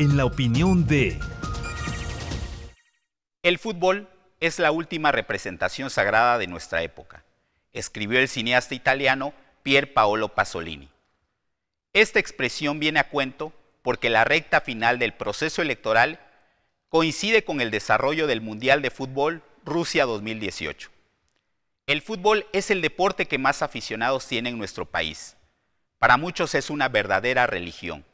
en la opinión de... El fútbol es la última representación sagrada de nuestra época, escribió el cineasta italiano Pier Paolo Pasolini. Esta expresión viene a cuento porque la recta final del proceso electoral coincide con el desarrollo del Mundial de Fútbol Rusia 2018. El fútbol es el deporte que más aficionados tiene en nuestro país. Para muchos es una verdadera religión.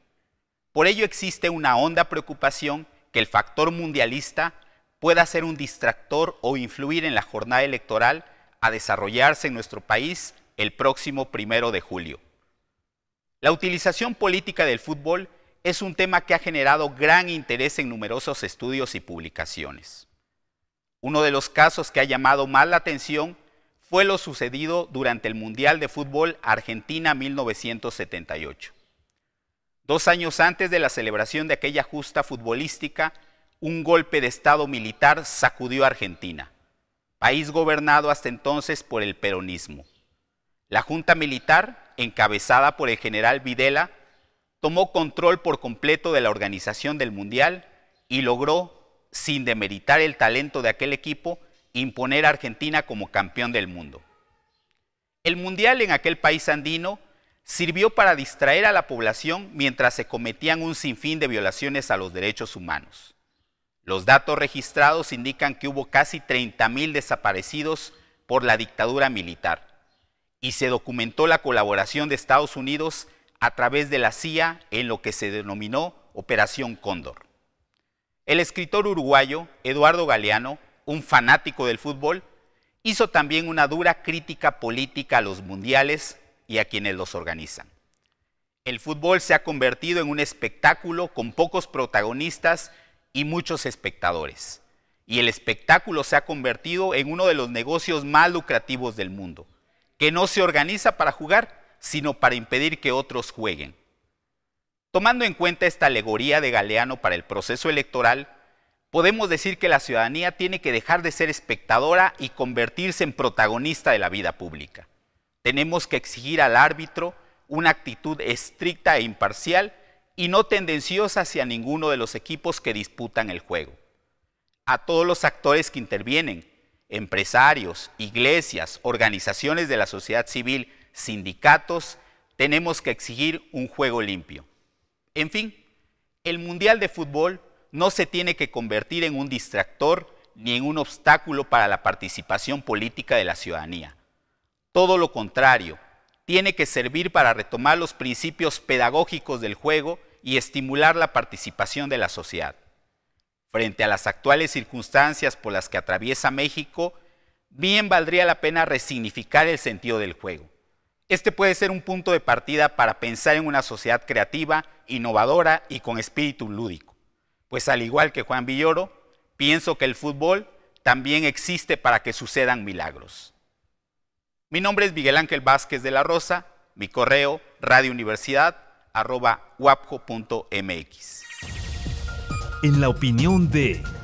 Por ello existe una honda preocupación que el factor mundialista pueda ser un distractor o influir en la jornada electoral a desarrollarse en nuestro país el próximo primero de julio. La utilización política del fútbol es un tema que ha generado gran interés en numerosos estudios y publicaciones. Uno de los casos que ha llamado más la atención fue lo sucedido durante el Mundial de Fútbol Argentina 1978. Dos años antes de la celebración de aquella justa futbolística, un golpe de Estado militar sacudió a Argentina, país gobernado hasta entonces por el peronismo. La Junta Militar, encabezada por el general Videla, tomó control por completo de la organización del Mundial y logró, sin demeritar el talento de aquel equipo, imponer a Argentina como campeón del mundo. El Mundial en aquel país andino sirvió para distraer a la población mientras se cometían un sinfín de violaciones a los derechos humanos. Los datos registrados indican que hubo casi 30.000 desaparecidos por la dictadura militar y se documentó la colaboración de Estados Unidos a través de la CIA en lo que se denominó Operación Cóndor. El escritor uruguayo Eduardo Galeano, un fanático del fútbol, hizo también una dura crítica política a los mundiales y a quienes los organizan. El fútbol se ha convertido en un espectáculo con pocos protagonistas y muchos espectadores. Y el espectáculo se ha convertido en uno de los negocios más lucrativos del mundo, que no se organiza para jugar, sino para impedir que otros jueguen. Tomando en cuenta esta alegoría de Galeano para el proceso electoral, podemos decir que la ciudadanía tiene que dejar de ser espectadora y convertirse en protagonista de la vida pública. Tenemos que exigir al árbitro una actitud estricta e imparcial y no tendenciosa hacia ninguno de los equipos que disputan el juego. A todos los actores que intervienen, empresarios, iglesias, organizaciones de la sociedad civil, sindicatos, tenemos que exigir un juego limpio. En fin, el Mundial de Fútbol no se tiene que convertir en un distractor ni en un obstáculo para la participación política de la ciudadanía. Todo lo contrario, tiene que servir para retomar los principios pedagógicos del juego y estimular la participación de la sociedad. Frente a las actuales circunstancias por las que atraviesa México, bien valdría la pena resignificar el sentido del juego. Este puede ser un punto de partida para pensar en una sociedad creativa, innovadora y con espíritu lúdico. Pues al igual que Juan Villoro, pienso que el fútbol también existe para que sucedan milagros. Mi nombre es Miguel Ángel Vázquez de la Rosa, mi correo wapjo.mx En la opinión de...